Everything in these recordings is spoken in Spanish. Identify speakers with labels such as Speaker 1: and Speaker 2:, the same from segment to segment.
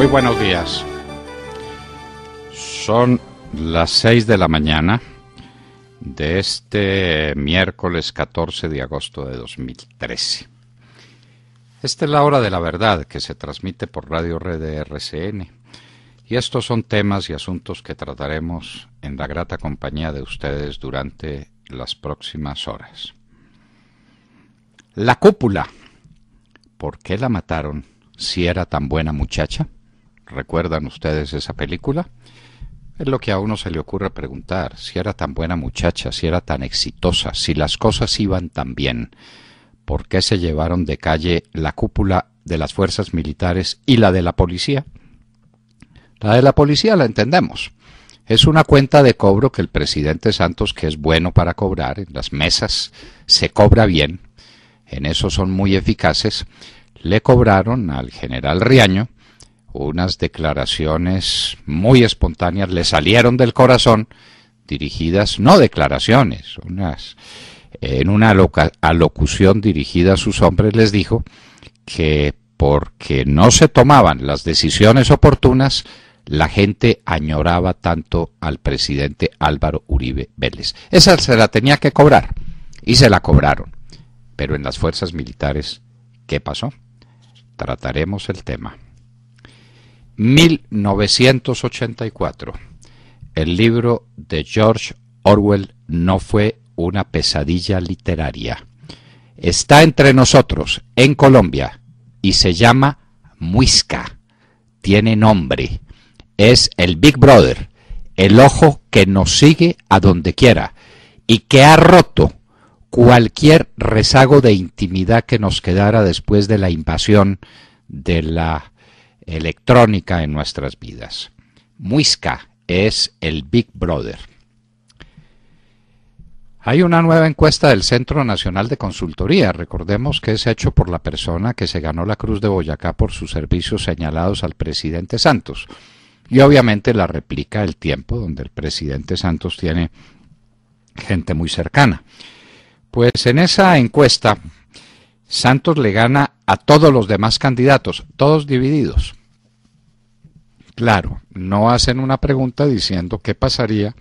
Speaker 1: Muy buenos días. Son las 6 de la mañana de este miércoles 14 de agosto de 2013. Esta es la hora de la verdad que se transmite por Radio Red RCN. Y estos son temas y asuntos que trataremos en la grata compañía de ustedes durante las próximas horas. La cúpula. ¿Por qué la mataron si era tan buena muchacha? ¿Recuerdan ustedes esa película? Es lo que a uno se le ocurre preguntar, si era tan buena muchacha, si era tan exitosa, si las cosas iban tan bien, ¿por qué se llevaron de calle la cúpula de las fuerzas militares y la de la policía? La de la policía la entendemos. Es una cuenta de cobro que el presidente Santos, que es bueno para cobrar, en las mesas se cobra bien, en eso son muy eficaces, le cobraron al general Riaño unas declaraciones muy espontáneas, le salieron del corazón, dirigidas, no declaraciones, unas, en una alocución dirigida a sus hombres les dijo que porque no se tomaban las decisiones oportunas, la gente añoraba tanto al presidente Álvaro Uribe Vélez. Esa se la tenía que cobrar y se la cobraron. Pero en las fuerzas militares, ¿qué pasó? Trataremos el tema. 1984. El libro de George Orwell no fue una pesadilla literaria. Está entre nosotros, en Colombia, y se llama Muisca. Tiene nombre. Es el Big Brother, el ojo que nos sigue a donde quiera y que ha roto cualquier rezago de intimidad que nos quedara después de la invasión de la electrónica en nuestras vidas. Muisca es el Big Brother. Hay una nueva encuesta del Centro Nacional de Consultoría. Recordemos que es hecho por la persona que se ganó la Cruz de Boyacá por sus servicios señalados al presidente Santos. Y obviamente la replica el tiempo donde el presidente Santos tiene gente muy cercana. Pues en esa encuesta, Santos le gana a todos los demás candidatos, todos divididos. Claro, no hacen una pregunta diciendo qué pasaría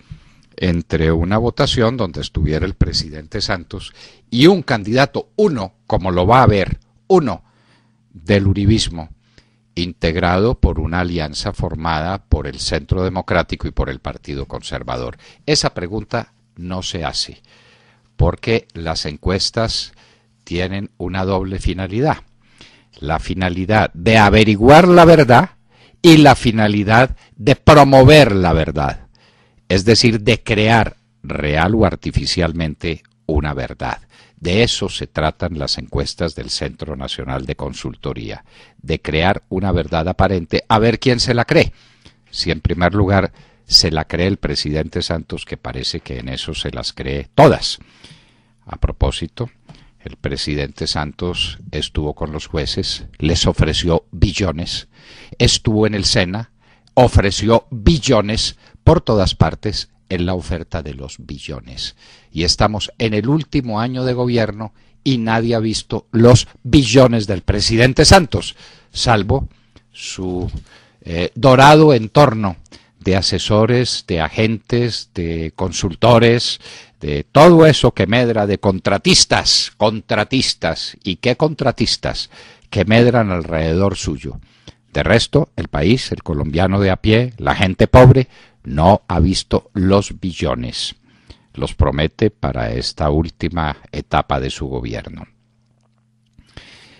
Speaker 1: entre una votación donde estuviera el presidente Santos y un candidato, uno, como lo va a haber, uno, del Uribismo, integrado por una alianza formada por el Centro Democrático y por el Partido Conservador. Esa pregunta no se hace, porque las encuestas tienen una doble finalidad. La finalidad de averiguar la verdad y la finalidad de promover la verdad, es decir, de crear real o artificialmente una verdad. De eso se tratan las encuestas del Centro Nacional de Consultoría, de crear una verdad aparente, a ver quién se la cree. Si en primer lugar se la cree el presidente Santos, que parece que en eso se las cree todas. A propósito, el presidente Santos estuvo con los jueces, les ofreció billones, estuvo en el SENA, ofreció billones por todas partes en la oferta de los billones. Y estamos en el último año de gobierno y nadie ha visto los billones del presidente Santos, salvo su eh, dorado entorno de asesores, de agentes, de consultores, de todo eso que medra de contratistas, contratistas y qué contratistas que medran alrededor suyo. De resto, el país, el colombiano de a pie, la gente pobre, no ha visto los billones. Los promete para esta última etapa de su gobierno.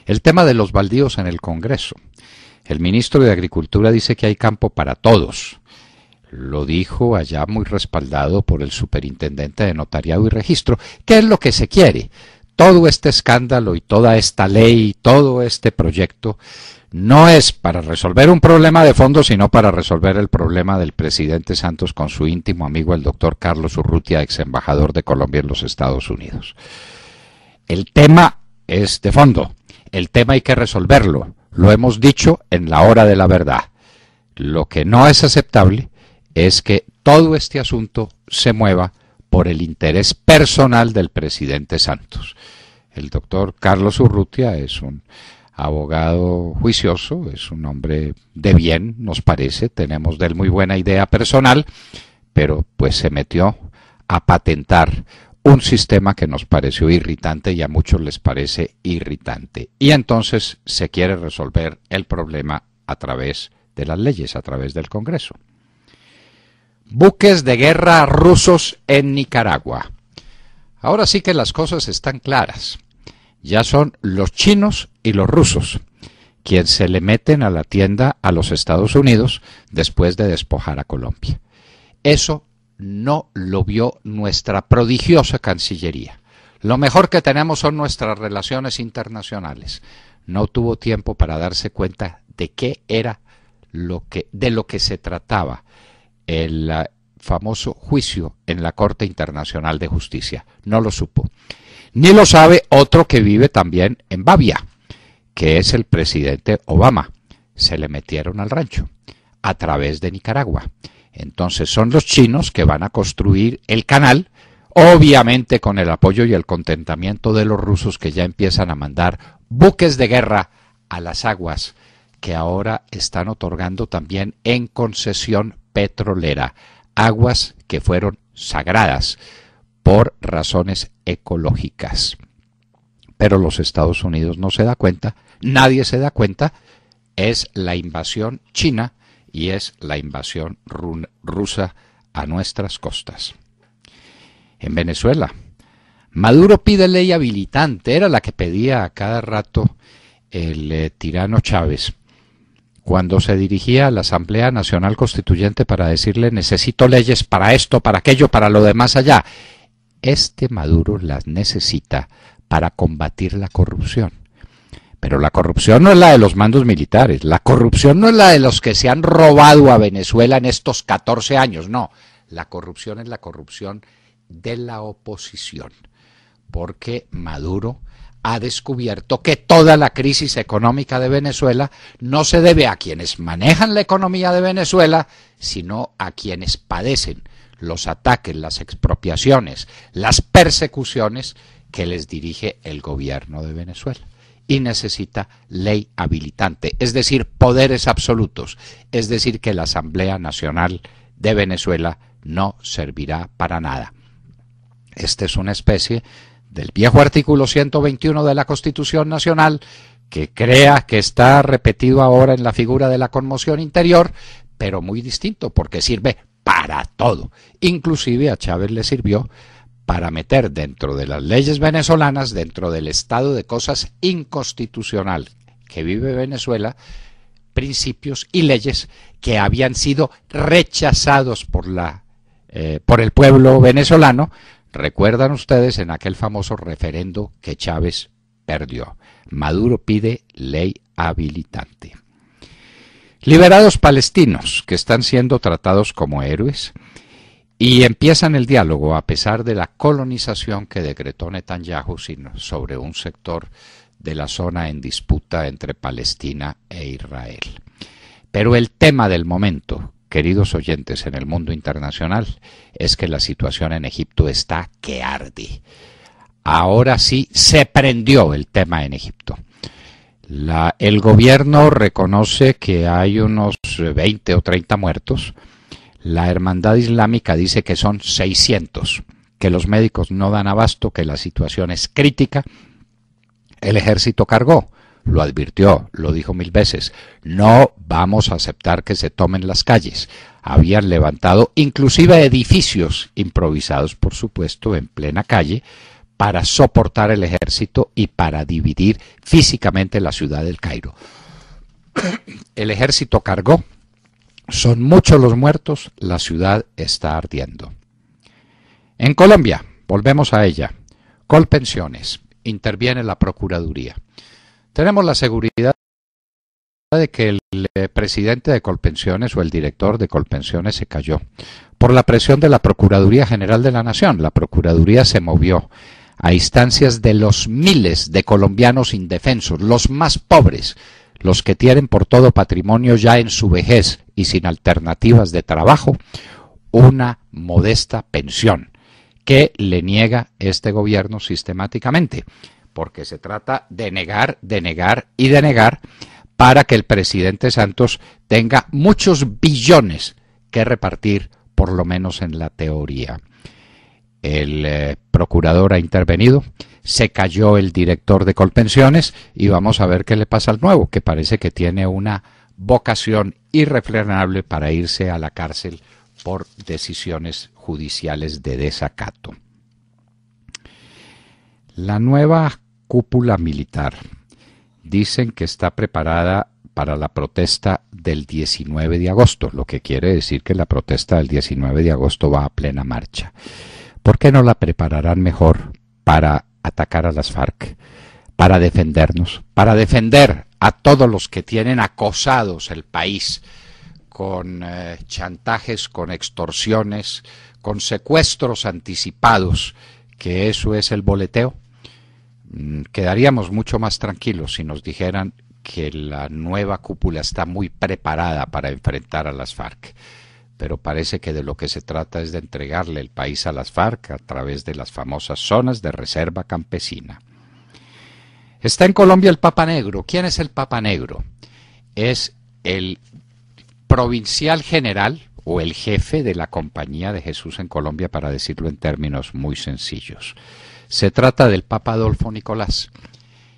Speaker 1: El tema de los baldíos en el Congreso. El ministro de Agricultura dice que hay campo para todos, lo dijo allá muy respaldado por el superintendente de notariado y registro. ¿Qué es lo que se quiere? Todo este escándalo y toda esta ley y todo este proyecto no es para resolver un problema de fondo, sino para resolver el problema del presidente Santos con su íntimo amigo el doctor Carlos Urrutia, ex embajador de Colombia en los Estados Unidos. El tema es de fondo, el tema hay que resolverlo, lo hemos dicho en la hora de la verdad. Lo que no es aceptable es que todo este asunto se mueva por el interés personal del presidente Santos. El doctor Carlos Urrutia es un abogado juicioso, es un hombre de bien, nos parece, tenemos de él muy buena idea personal, pero pues se metió a patentar un sistema que nos pareció irritante y a muchos les parece irritante. Y entonces se quiere resolver el problema a través de las leyes, a través del Congreso. Buques de guerra rusos en Nicaragua. Ahora sí que las cosas están claras. Ya son los chinos y los rusos quienes se le meten a la tienda a los Estados Unidos después de despojar a Colombia. Eso no lo vio nuestra prodigiosa Cancillería. Lo mejor que tenemos son nuestras relaciones internacionales. No tuvo tiempo para darse cuenta de qué era lo que, de lo que se trataba el famoso juicio en la Corte Internacional de Justicia. No lo supo. Ni lo sabe otro que vive también en Bavia, que es el presidente Obama. Se le metieron al rancho a través de Nicaragua. Entonces son los chinos que van a construir el canal, obviamente con el apoyo y el contentamiento de los rusos que ya empiezan a mandar buques de guerra a las aguas que ahora están otorgando también en concesión petrolera, aguas que fueron sagradas por razones ecológicas. Pero los Estados Unidos no se da cuenta, nadie se da cuenta, es la invasión china y es la invasión rusa a nuestras costas. En Venezuela, Maduro pide ley habilitante, era la que pedía a cada rato el eh, tirano Chávez cuando se dirigía a la Asamblea Nacional Constituyente para decirle necesito leyes para esto, para aquello, para lo demás allá. Este Maduro las necesita para combatir la corrupción. Pero la corrupción no es la de los mandos militares, la corrupción no es la de los que se han robado a Venezuela en estos 14 años, no. La corrupción es la corrupción de la oposición, porque Maduro ha descubierto que toda la crisis económica de Venezuela no se debe a quienes manejan la economía de Venezuela, sino a quienes padecen los ataques, las expropiaciones, las persecuciones que les dirige el gobierno de Venezuela. Y necesita ley habilitante, es decir, poderes absolutos, es decir, que la Asamblea Nacional de Venezuela no servirá para nada. Esta es una especie del viejo artículo 121 de la Constitución Nacional, que crea que está repetido ahora en la figura de la conmoción interior, pero muy distinto, porque sirve para todo. Inclusive a Chávez le sirvió para meter dentro de las leyes venezolanas, dentro del estado de cosas inconstitucional que vive Venezuela, principios y leyes que habían sido rechazados por la eh, por el pueblo venezolano, Recuerdan ustedes en aquel famoso referendo que Chávez perdió. Maduro pide ley habilitante. Liberados palestinos que están siendo tratados como héroes y empiezan el diálogo a pesar de la colonización que decretó Netanyahu sobre un sector de la zona en disputa entre Palestina e Israel. Pero el tema del momento, queridos oyentes en el mundo internacional, es que la situación en Egipto está que arde. Ahora sí se prendió el tema en Egipto. el gobierno reconoce que hay unos 20 o 30 muertos. La Hermandad Islámica dice que son 600, que los médicos no dan abasto, que la situación es crítica. El ejército cargó lo advirtió, lo dijo mil veces, no vamos a aceptar que se tomen las calles. Habían levantado inclusive edificios improvisados, por supuesto, en plena calle, para soportar el ejército y para dividir físicamente la ciudad del Cairo. El ejército cargó, son muchos los muertos, la ciudad está ardiendo. En Colombia, volvemos a ella, Colpensiones, interviene la Procuraduría. Tenemos la seguridad de que el eh, presidente de Colpensiones o el director de Colpensiones se cayó por la presión de la Procuraduría General de la Nación. La Procuraduría se movió a instancias de los miles de colombianos indefensos, los más pobres, los que tienen por todo patrimonio ya en su vejez y sin alternativas de trabajo, una modesta pensión que le niega este gobierno sistemáticamente porque se trata de negar, de negar y de negar para que el presidente Santos tenga muchos billones que repartir, por lo menos en la teoría. El eh, procurador ha intervenido, se cayó el director de Colpensiones y vamos a ver qué le pasa al nuevo, que parece que tiene una vocación irrefrenable para irse a la cárcel por decisiones judiciales de desacato. La nueva cúpula militar. Dicen que está preparada para la protesta del 19 de agosto, lo que quiere decir que la protesta del 19 de agosto va a plena marcha. ¿Por qué no la prepararán mejor para atacar a las FARC? Para defendernos, para defender a todos los que tienen acosados el país con eh, chantajes, con extorsiones, con secuestros anticipados, que eso es el boleteo. Mm, quedaríamos mucho más tranquilos si nos dijeran que la nueva cúpula está muy preparada para enfrentar a las FARC. Pero parece que de lo que se trata es de entregarle el país a las FARC a través de las famosas zonas de reserva campesina. Está en Colombia el Papa Negro. ¿Quién es el Papa Negro? Es el provincial general o el jefe de la Compañía de Jesús en Colombia, para decirlo en términos muy sencillos. Se trata del Papa Adolfo Nicolás.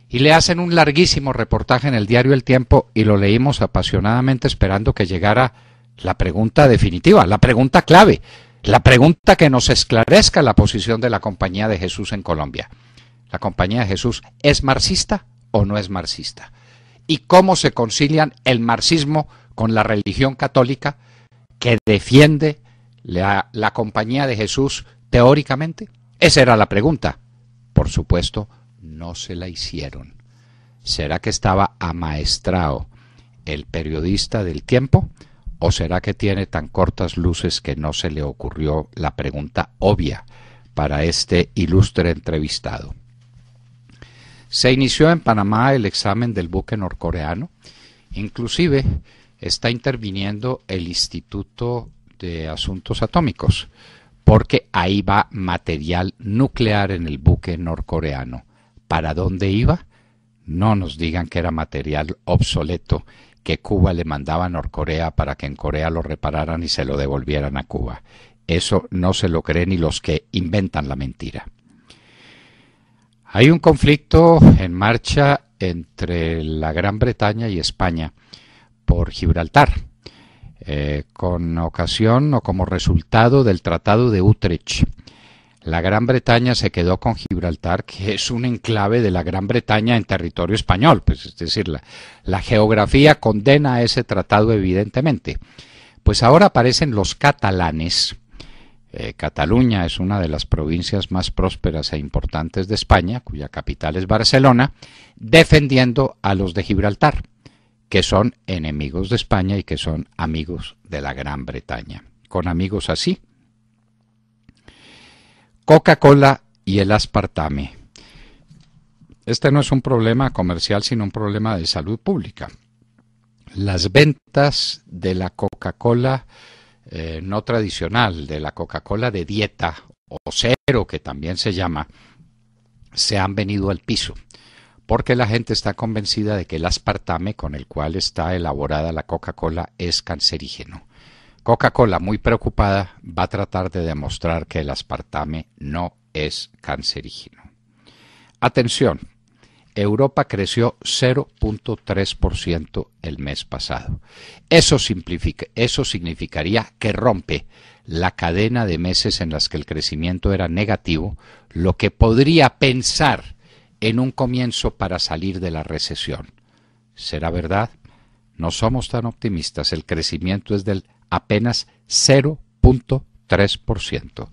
Speaker 1: Y le hacen un larguísimo reportaje en el diario El Tiempo y lo leímos apasionadamente esperando que llegara la pregunta definitiva, la pregunta clave, la pregunta que nos esclarezca la posición de la Compañía de Jesús en Colombia. ¿La Compañía de Jesús es marxista o no es marxista? ¿Y cómo se concilian el marxismo con la religión católica que defiende la, Compañía de Jesús teóricamente? Esa era la pregunta. Por supuesto, no se la hicieron. ¿Será que estaba amaestrado el periodista del tiempo? ¿O será que tiene tan cortas luces que no se le ocurrió la pregunta obvia para este ilustre entrevistado? Se inició en Panamá el examen del buque norcoreano. Inclusive está interviniendo el Instituto de Asuntos Atómicos porque ahí va material nuclear en el buque norcoreano. ¿Para dónde iba? No nos digan que era material obsoleto que Cuba le mandaba a Norcorea para que en Corea lo repararan y se lo devolvieran a Cuba. Eso no se lo creen ni los que inventan la mentira. Hay un conflicto en marcha entre la Gran Bretaña y España por Gibraltar. Eh, con ocasión o como resultado del Tratado de Utrecht. La Gran Bretaña se quedó con Gibraltar, que es un enclave de la Gran Bretaña en territorio español, pues es decir, la, geografía condena a ese tratado evidentemente. Pues ahora aparecen los catalanes. Eh, Cataluña es una de las provincias más prósperas e importantes de España, cuya capital es Barcelona, defendiendo a los de Gibraltar que son enemigos de España y que son amigos de la Gran Bretaña. Con amigos así, Coca-Cola y el aspartame. Este no es un problema comercial, sino un problema de salud pública. Las ventas de la Coca-Cola eh, no tradicional, de la Coca-Cola de dieta o cero, que también se llama, se han venido al piso porque la gente está convencida de que el aspartame con el cual está elaborada la Coca-Cola es cancerígeno. Coca-Cola, muy preocupada, va a tratar de demostrar que el aspartame no es cancerígeno. Atención, Europa creció 0.3% el mes pasado. Eso, eso significaría que rompe la cadena de meses en las que el crecimiento era negativo, lo que podría pensar en un comienzo para salir de la recesión. ¿Será verdad? No somos tan optimistas. El crecimiento es del apenas 0.3%.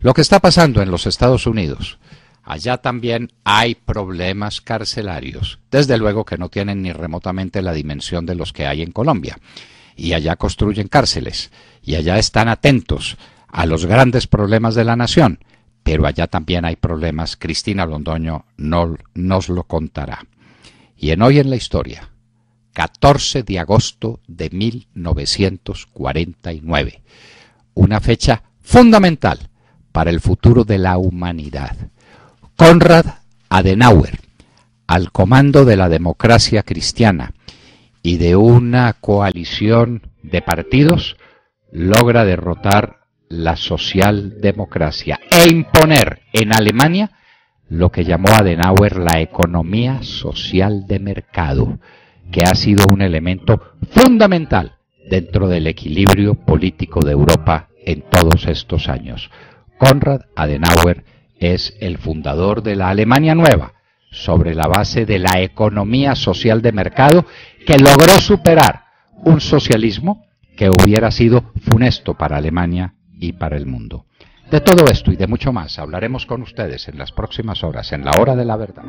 Speaker 1: Lo que está pasando en los Estados Unidos, allá también hay problemas carcelarios, desde luego que no tienen ni remotamente la dimensión de los que hay en Colombia. Y allá construyen cárceles, y allá están atentos a los grandes problemas de la nación, pero allá también hay problemas. Cristina Londoño no, nos lo contará. Y en Hoy en la Historia, 14 de agosto de 1949, una fecha fundamental para el futuro de la humanidad. Conrad Adenauer, al comando de la democracia cristiana y de una coalición de partidos, logra derrotar la socialdemocracia e imponer en Alemania lo que llamó Adenauer la economía social de mercado, que ha sido un elemento fundamental dentro del equilibrio político de Europa en todos estos años. Konrad Adenauer es el fundador de la Alemania Nueva, sobre la base de la economía social de mercado, que logró superar un socialismo que hubiera sido funesto para Alemania y para el mundo. De todo esto y de mucho más hablaremos con ustedes en las próximas horas, en la hora de la verdad.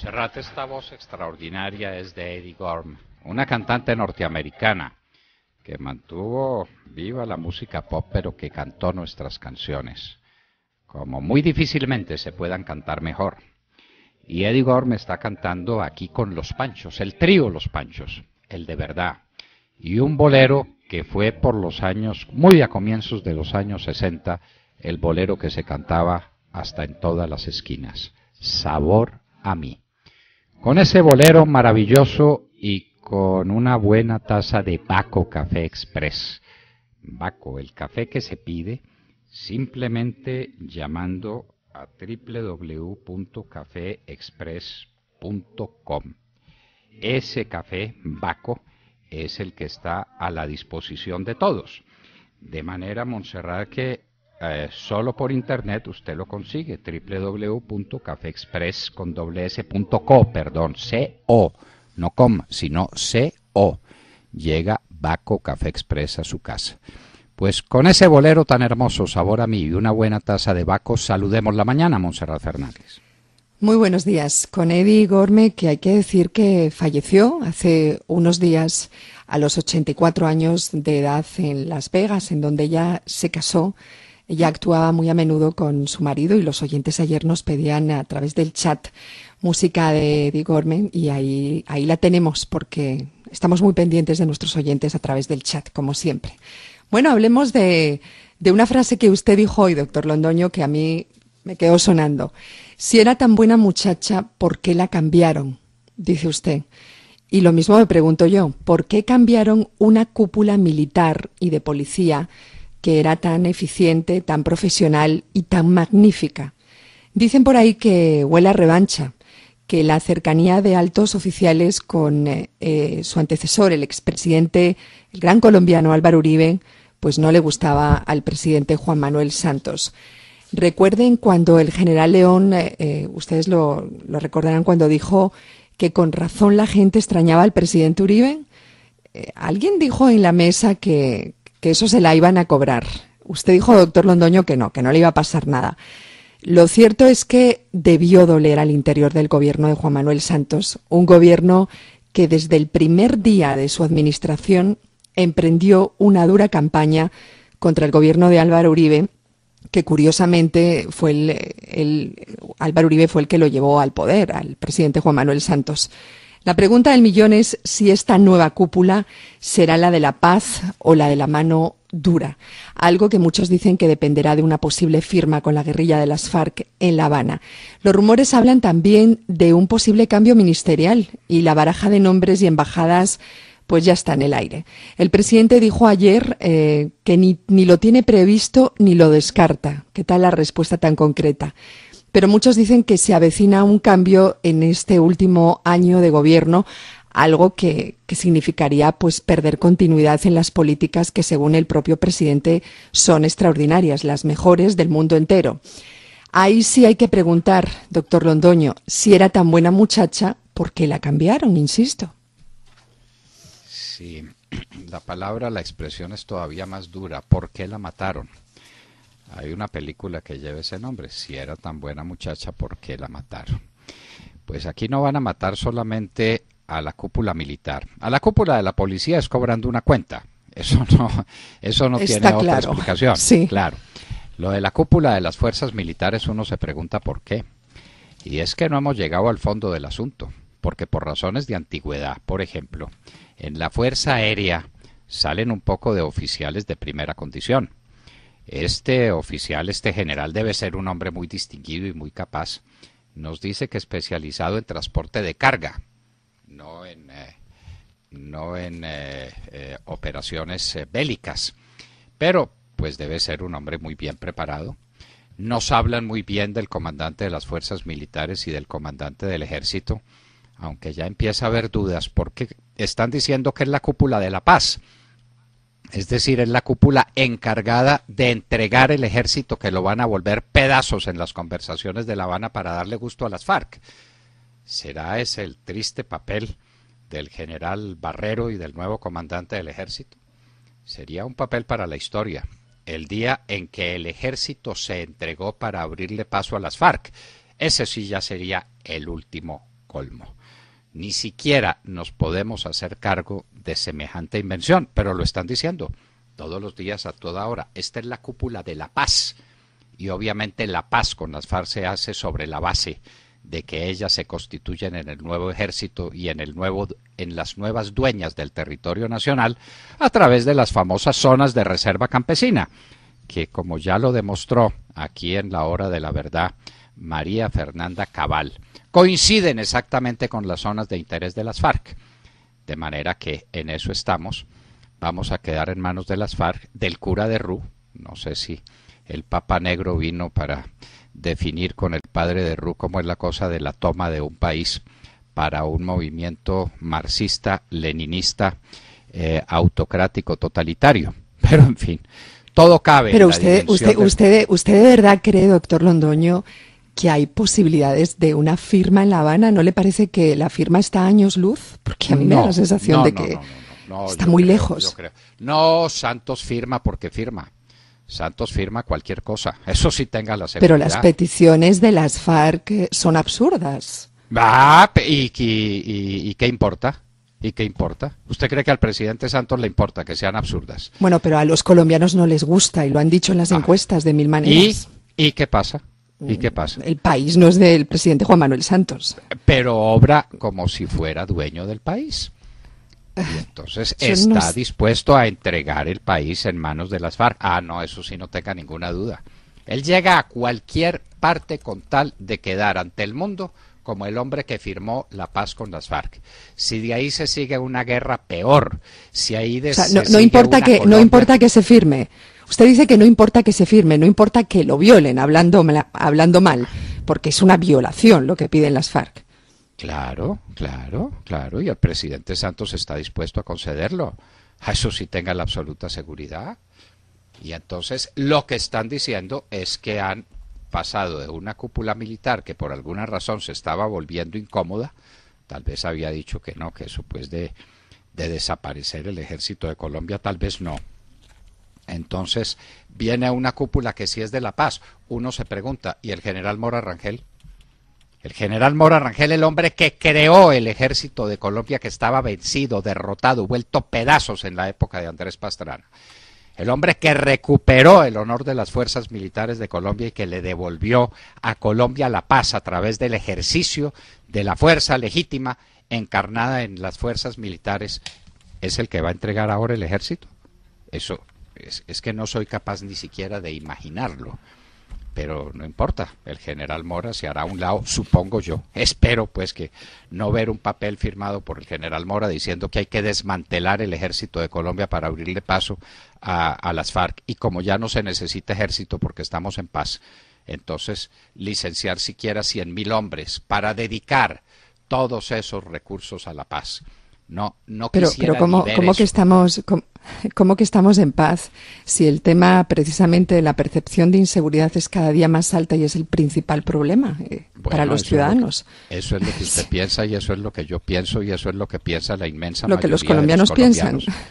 Speaker 1: Cerrate esta voz extraordinaria es de Eddie Gorm, una cantante norteamericana que mantuvo viva la música pop pero que cantó nuestras canciones, como muy difícilmente se puedan cantar mejor. Y Eddie Gorm está cantando aquí con Los Panchos, el trío Los Panchos, el de verdad, y un bolero que fue por los años, muy a comienzos de los años 60, el bolero que se cantaba hasta en todas las esquinas, Sabor a mí. Con ese bolero maravilloso y con una buena taza de Baco Café Express. Baco, el café que se pide simplemente llamando a www.cafeexpress.com. Ese café Baco es el que está a la disposición de todos. De manera, Montserrat, que eh, solo por internet usted lo consigue, www.cafeexpress.co, perdón, c-o... no com, sino c-o... Llega Baco Café Express a su casa. Pues con ese bolero tan hermoso, sabor a mí y una buena taza de Baco, saludemos la mañana, Monserrat Fernández.
Speaker 2: Muy buenos días. Con Eddie Gorme, que hay que decir que falleció hace unos días a los 84 años de edad en Las Vegas, en donde ya se casó ella actuaba muy a menudo con su marido y los oyentes ayer nos pedían a través del chat música de Eddie Gorman y ahí, ahí la tenemos porque estamos muy pendientes de nuestros oyentes a través del chat, como siempre. Bueno, hablemos de, de una frase que usted dijo hoy, doctor Londoño, que a mí me quedó sonando. Si era tan buena muchacha, ¿por qué la cambiaron? Dice usted. Y lo mismo me pregunto yo, ¿por qué cambiaron una cúpula militar y de policía que era tan eficiente, tan profesional y tan magnífica. Dicen por ahí que huele a revancha, que la cercanía de altos oficiales con eh, eh, su antecesor, el expresidente, el gran colombiano Álvaro Uribe, pues no le gustaba al presidente Juan Manuel Santos. Recuerden cuando el general León, eh, ustedes lo, recordarán cuando dijo que con razón la gente extrañaba al presidente Uribe. alguien dijo en la mesa que, que eso se la iban a cobrar. Usted dijo, doctor Londoño, que no, que no le iba a pasar nada. Lo cierto es que debió doler al interior del gobierno de Juan Manuel Santos, un gobierno que desde el primer día de su administración emprendió una dura campaña contra el gobierno de Álvaro Uribe, que curiosamente fue el, Álvaro Uribe fue el que lo llevó al poder, al presidente Juan Manuel Santos. La pregunta del millón es si esta nueva cúpula será la de la paz o la de la mano dura, algo que muchos dicen que dependerá de una posible firma con la guerrilla de las FARC en La Habana. Los rumores hablan también de un posible cambio ministerial y la baraja de nombres y embajadas pues ya está en el aire. El presidente dijo ayer eh, que ni, ni lo tiene previsto ni lo descarta. ¿Qué tal la respuesta tan concreta? pero muchos dicen que se avecina un cambio en este último año de gobierno, algo que, significaría pues perder continuidad en las políticas que, según el propio presidente, son extraordinarias, las mejores del mundo entero. Ahí sí hay que preguntar, doctor Londoño, si era tan buena muchacha, ¿por qué la cambiaron? Insisto.
Speaker 1: Sí, la palabra, la expresión es todavía más dura. ¿Por qué la mataron? Hay una película que lleva ese nombre. Si era tan buena muchacha, ¿por qué la mataron? Pues aquí no van a matar solamente a la cúpula militar. A la cúpula de la policía es cobrando una cuenta. Eso no, eso no tiene otra explicación. Sí. Claro. Lo de la cúpula de las fuerzas militares uno se pregunta por qué. Y es que no hemos llegado al fondo del asunto, porque por razones de antigüedad, por ejemplo, en la Fuerza Aérea salen un poco de oficiales de primera condición. Este oficial, este general debe ser un hombre muy distinguido y muy capaz. Nos dice que es especializado en transporte de carga, no en, eh, eh, eh, operaciones bélicas. Pero pues debe ser un hombre muy bien preparado. Nos hablan muy bien del comandante de las fuerzas militares y del comandante del ejército, aunque ya empieza a haber dudas porque están diciendo que es la cúpula de la paz es decir, es la cúpula encargada de entregar el ejército que lo van a volver pedazos en las conversaciones de La Habana para darle gusto a las FARC. ¿Será ese el triste papel del general Barrero y del nuevo comandante del ejército? Sería un papel para la historia, el día en que el ejército se entregó para abrirle paso a las FARC. Ese sí ya sería el último colmo ni siquiera nos podemos hacer cargo de semejante invención, pero lo están diciendo todos los días a toda hora. Esta es la cúpula de la paz y obviamente la paz con las FARC se hace sobre la base de que ellas se constituyen en el nuevo ejército y en el nuevo en las nuevas dueñas del territorio nacional a través de las famosas zonas de reserva campesina que como ya lo demostró aquí en la hora de la verdad María Fernanda Cabal coinciden exactamente con las zonas de interés de las FARC. De manera que en eso estamos. Vamos a quedar en manos de las FARC, del cura de Rú. No sé si el Papa Negro vino para definir con el padre de Rú cómo es la cosa de la toma de un país para un movimiento marxista, leninista, eh, autocrático, totalitario. Pero en fin, todo cabe. Pero usted, usted, usted,
Speaker 2: usted de verdad cree, doctor Londoño, que hay posibilidades de una firma en La Habana. ¿No le parece que la firma está a años luz? Porque a mí me da la sensación de que
Speaker 1: está muy lejos. No, Santos firma porque firma. Santos firma cualquier cosa. Eso sí tenga la seguridad. Pero las
Speaker 2: peticiones de las FARC eh, son absurdas.
Speaker 1: Ah, y, qué importa? ¿Y qué importa? ¿Usted cree que al presidente Santos le importa que sean absurdas?
Speaker 2: Bueno, pero a los colombianos no les gusta y lo han dicho en las ah. encuestas de mil maneras.
Speaker 1: ¿Y, ¿Y qué pasa? ¿Y qué pasa? El
Speaker 2: país no es del presidente Juan Manuel Santos.
Speaker 1: Pero obra como si fuera dueño del país. Y entonces está dispuesto a entregar el país en manos de las FARC. Ah, no, eso sí, no tenga ninguna duda. Él llega a cualquier parte con tal de quedar ante el mundo como el hombre que firmó la paz con las FARC. Si de ahí se sigue una guerra peor, si ahí de no, importa que no importa que
Speaker 2: se firme. Usted dice que no importa que se firme, no importa que lo violen, hablando, hablando mal, porque es una violación lo que piden las FARC.
Speaker 1: Claro, claro, claro, y el presidente Santos está dispuesto a concederlo. A eso sí tenga la absoluta seguridad. Y entonces lo que están diciendo es que han pasado de una cúpula militar que por alguna razón se estaba volviendo incómoda, tal vez había dicho que no, que eso pues de desaparecer el ejército de Colombia, tal vez no, entonces, viene a una cúpula que sí es de la paz. Uno se pregunta, ¿y el general Mora Rangel? El general Mora Rangel, el hombre que creó el ejército de Colombia que estaba vencido, derrotado, vuelto pedazos en la época de Andrés Pastrana. El hombre que recuperó el honor de las fuerzas militares de Colombia y que le devolvió a Colombia la paz a través del ejercicio de la fuerza legítima encarnada en las fuerzas militares, es el que va a entregar ahora el ejército. Eso es, que no soy capaz ni siquiera de imaginarlo. Pero no importa, el general Mora se hará a un lado, supongo yo. Espero pues que no ver un papel firmado por el general Mora diciendo que hay que desmantelar el ejército de Colombia para abrirle paso a, a las FARC. Y como ya no se necesita ejército porque estamos en paz, entonces licenciar siquiera 100.000 hombres para dedicar todos esos recursos a la paz. No, no pero, ¿cómo, que
Speaker 2: estamos, cómo, que estamos en paz si el tema precisamente de la percepción de inseguridad es cada día más alta y es el principal problema eh, para los ciudadanos?
Speaker 1: eso es lo que usted piensa y eso es lo que yo pienso y eso es lo que piensa la inmensa lo mayoría que los colombianos, de los colombianos. piensan.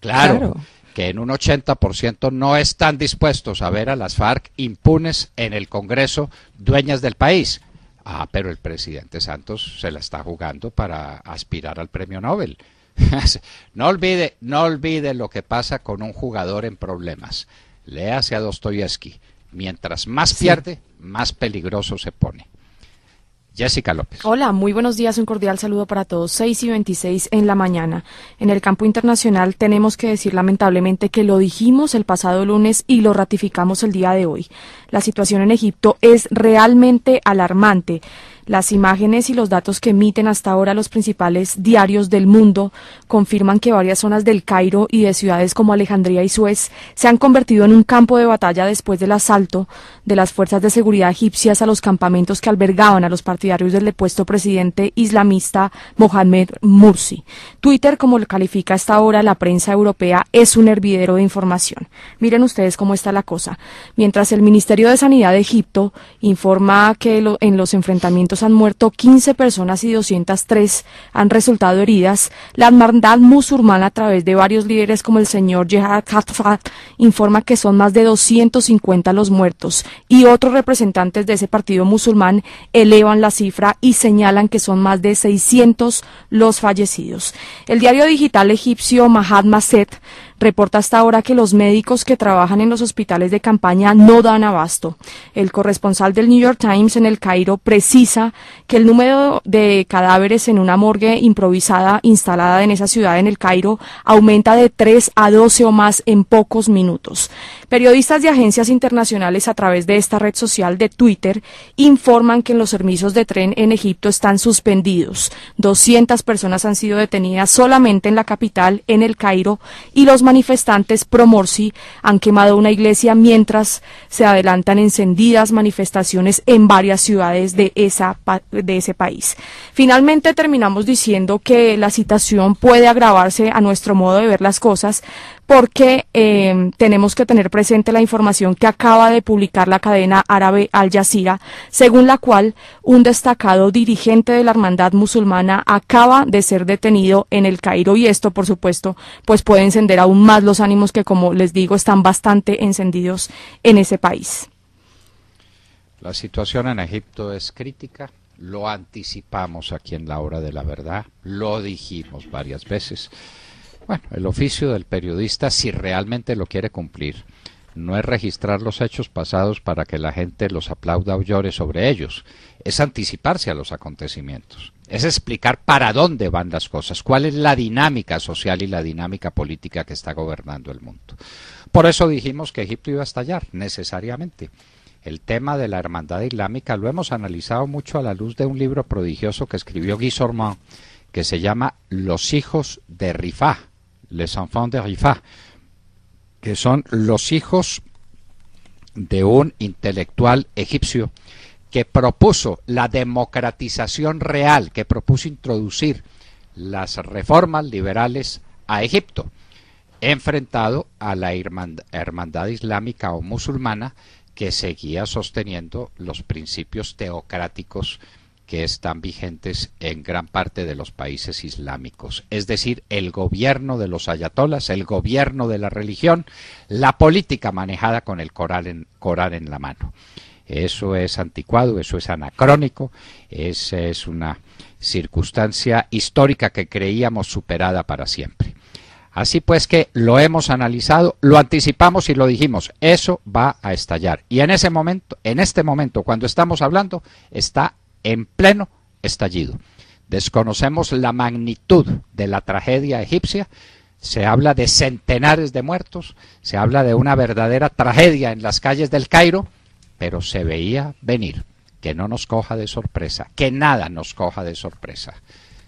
Speaker 1: Claro, claro, que en un 80% no están dispuestos a ver a las FARC impunes en el Congreso, dueñas del país Ah, pero el presidente Santos se la está jugando para aspirar al premio Nobel. no olvide, no olvide lo que pasa con un jugador en problemas. Léase a Dostoyevsky. Mientras más pierde, más peligroso se pone. Jessica López.
Speaker 3: Hola, muy buenos días, un cordial saludo para todos. 6 y 26 en la mañana. En el campo internacional tenemos que decir lamentablemente que lo dijimos el pasado lunes y lo ratificamos el día de hoy. La situación en Egipto es realmente alarmante. Las imágenes y los datos que emiten hasta ahora los principales diarios del mundo confirman que varias zonas del Cairo y de ciudades como Alejandría y Suez se han convertido en un campo de batalla después del asalto de las fuerzas de seguridad egipcias a los campamentos que albergaban a los partidarios del depuesto presidente islamista Mohamed Mursi. Twitter, como lo califica hasta ahora la prensa europea, es un hervidero de información. Miren ustedes cómo está la cosa. Mientras el Ministerio de Sanidad de Egipto informa que en los enfrentamientos han muerto 15 personas y 203 han resultado heridas. La hermandad musulmana a través de varios líderes como el señor Jehad Khatfat informa que son más de 250 los muertos y otros representantes de ese partido musulmán elevan la cifra y señalan que son más de 600 los fallecidos. El diario digital egipcio Mahatma Maset reporta hasta ahora que los médicos que trabajan en los hospitales de campaña no dan abasto. El corresponsal del New York Times en el Cairo precisa que el número de cadáveres en una morgue improvisada instalada en esa ciudad en el Cairo aumenta de 3 a 12 o más en pocos minutos. Periodistas de agencias internacionales a través de esta red social de Twitter informan que los servicios de tren en Egipto están suspendidos. 200 personas han sido detenidas solamente en la capital, en el Cairo, y los manifestantes pro Morsi han quemado una iglesia mientras se adelantan encendidas manifestaciones en varias ciudades de, esa, de ese país. Finalmente terminamos diciendo que la situación puede agravarse a nuestro modo de ver las cosas porque eh, tenemos que tener presente la información que acaba de publicar la cadena árabe Al Jazeera, según la cual un destacado dirigente de la hermandad musulmana acaba de ser detenido en el Cairo y esto, por supuesto, pues puede encender aún más los ánimos que, como les digo, están bastante encendidos en ese país.
Speaker 1: La situación en Egipto es crítica, lo anticipamos aquí en la hora de la verdad, lo dijimos varias veces. Bueno, el oficio del periodista, si realmente lo quiere cumplir, no es registrar los hechos pasados para que la gente los aplauda o llore sobre ellos, es anticiparse a los acontecimientos, es explicar para dónde van las cosas, cuál es la dinámica social y la dinámica política que está gobernando el mundo. Por eso dijimos que Egipto iba a estallar, necesariamente. El tema de la hermandad islámica lo hemos analizado mucho a la luz de un libro prodigioso que escribió Guy Sormont, que se llama Los hijos de Rifá les enfants de Rifa, que son los hijos de un intelectual egipcio que propuso la democratización real, que propuso introducir las reformas liberales a Egipto, enfrentado a la hermandad islámica o musulmana que seguía sosteniendo los principios teocráticos que están vigentes en gran parte de los países islámicos. Es decir, el gobierno de los ayatolas, el gobierno de la religión, la política manejada con el coral en, la mano. Eso es anticuado, eso es anacrónico, esa es una circunstancia histórica que creíamos superada para siempre. Así pues que lo hemos analizado, lo anticipamos y lo dijimos, eso va a estallar. Y en ese momento, en este momento, cuando estamos hablando, está en pleno estallido. Desconocemos la magnitud de la tragedia egipcia, se habla de centenares de muertos, se habla de una verdadera tragedia en las calles del Cairo, pero se veía venir, que no nos coja de sorpresa, que nada nos coja de sorpresa.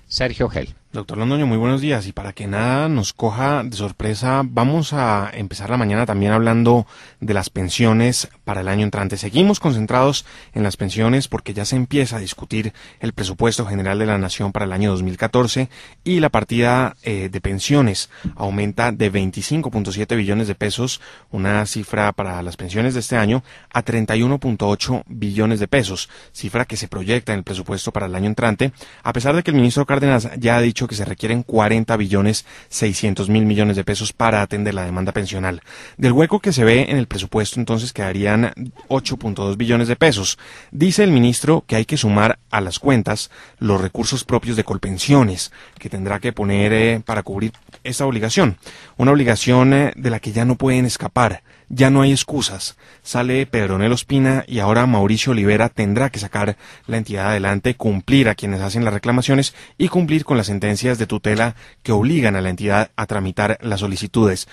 Speaker 1: Sergio Gel.
Speaker 4: Doctor Londoño, muy buenos días. Y para que nada nos coja de sorpresa, vamos a empezar la mañana también hablando de las pensiones para el año entrante. Seguimos concentrados en las pensiones porque ya se empieza a discutir el presupuesto general de la Nación para el año 2014 y la partida eh, de pensiones aumenta de 25.7 billones de pesos, una cifra para las pensiones de este año, a 31.8 billones de pesos, cifra que se proyecta en el presupuesto para el año entrante, a pesar de que el ministro Cárdenas ya ha dicho que se requieren 40 billones 600 mil millones de pesos para atender la demanda pensional. Del hueco que se ve en el presupuesto entonces quedarían 8.2 billones de pesos. Dice el ministro que hay que sumar a las cuentas los recursos propios de Colpensiones que tendrá que poner eh, para cubrir esta obligación, una obligación eh, de la que ya no pueden escapar. Ya no hay excusas. Sale Pedro Nel Ospina y ahora Mauricio Olivera tendrá que sacar la entidad adelante, cumplir a quienes hacen las reclamaciones y cumplir con las sentencias de tutela que obligan a la entidad a tramitar las solicitudes.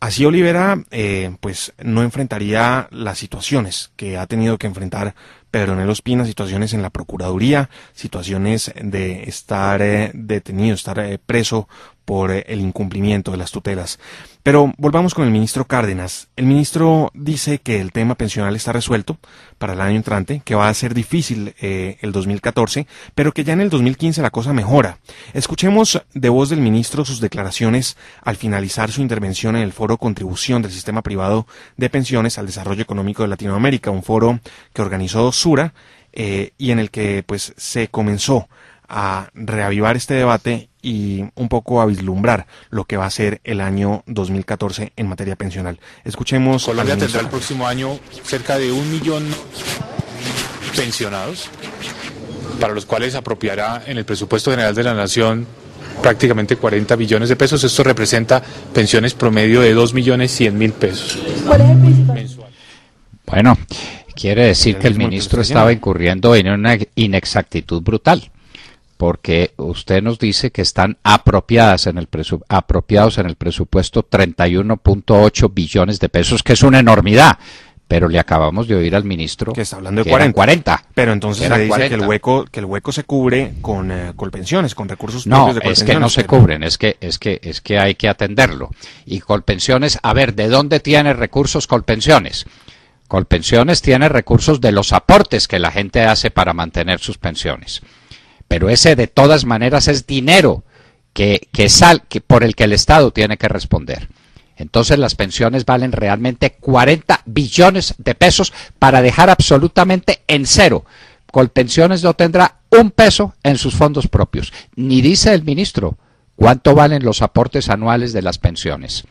Speaker 4: Así Olivera, eh, pues no enfrentaría las situaciones que ha tenido que enfrentar Pedro Nel Ospina, situaciones en la Procuraduría, situaciones de estar eh, detenido, estar eh, preso por el incumplimiento de las tutelas. Pero volvamos con el ministro Cárdenas. El ministro dice que el tema pensional está resuelto para el año entrante, que va a ser difícil eh, el 2014, pero que ya en el 2015 la cosa mejora. Escuchemos de voz del ministro sus declaraciones al finalizar su intervención en el foro Contribución del Sistema Privado de Pensiones al Desarrollo Económico de Latinoamérica, un foro que organizó Sura eh, y en el que pues se comenzó a reavivar este debate y un poco a vislumbrar lo que va a ser el año 2014 en materia pensional. Escuchemos. Colombia tendrá el próximo año cerca de un millón pensionados, para los cuales apropiará en el presupuesto general de la Nación prácticamente 40 billones de pesos. Esto representa pensiones promedio de 2 millones 100 mil pesos. Bueno, quiere decir que el ministro estaba
Speaker 1: incurriendo en una inexactitud brutal porque usted nos dice que están apropiadas en el apropiados en el presupuesto 31.8 billones de pesos, que es una enormidad. Pero le acabamos de oír al ministro que está hablando de 40. Pero entonces le dice que el
Speaker 4: hueco que el hueco se cubre con, eh, con pensiones, con recursos no, es que no se
Speaker 1: cubren, es que es que es que hay que atenderlo. Y Colpensiones, a ver, ¿de dónde tiene recursos Colpensiones? Colpensiones tiene recursos de los aportes que la gente hace para mantener sus pensiones pero ese de todas maneras es dinero que, sal, que por el que el Estado tiene que responder. Entonces las pensiones valen realmente 40 billones de pesos para dejar absolutamente en cero. Colpensiones no tendrá un peso en sus fondos propios. Ni dice el ministro cuánto valen los aportes anuales de las pensiones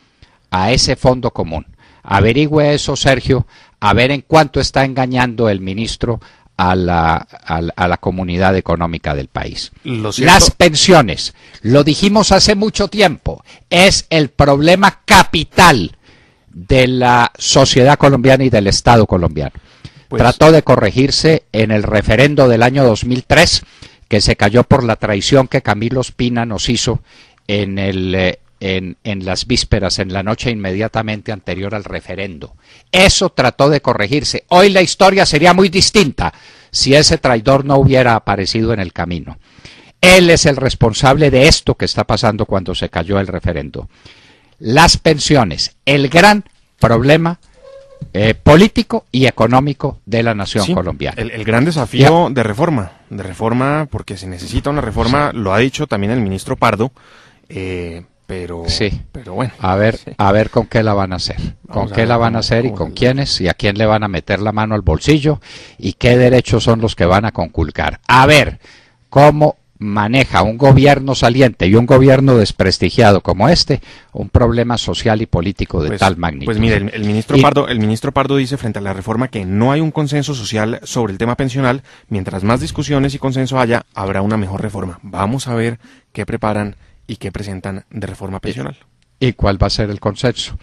Speaker 1: a ese fondo común. Averigüe eso, Sergio, a ver en cuánto está engañando el ministro a la, comunidad económica del país.
Speaker 4: Las
Speaker 1: pensiones, lo dijimos hace mucho tiempo, es el problema capital de la sociedad colombiana y del Estado colombiano. Pues Trató de corregirse en el referendo del año 2003, que se cayó por la traición que Camilo Espina nos hizo en el, eh, en, las vísperas, en la noche inmediatamente anterior al referendo. Eso trató de corregirse. Hoy la historia sería muy distinta si ese traidor no hubiera aparecido en el camino. Él es el responsable de esto que está pasando cuando se cayó el referendo. Las pensiones, el gran problema eh, político y económico de la nación colombiana. El, gran desafío de reforma, de
Speaker 4: reforma porque se necesita una reforma, lo ha dicho también el ministro Pardo. Eh, pero sí. pero bueno a ver a ver con qué la van a hacer
Speaker 1: con qué la van a hacer y con quiénes y a quién le van a meter la mano al bolsillo y qué derechos son los que van a conculcar a ver cómo maneja un gobierno saliente y un gobierno desprestigiado como este un problema social y político de pues, tal magnitud. Pues mire,
Speaker 4: el, ministro Pardo, el ministro Pardo dice frente a la reforma que no hay un consenso social sobre el tema pensional, mientras más discusiones y consenso haya, habrá una mejor reforma. Vamos a ver qué preparan y que presentan de reforma eh, pensional. ¿Y cuál va a ser el consenso?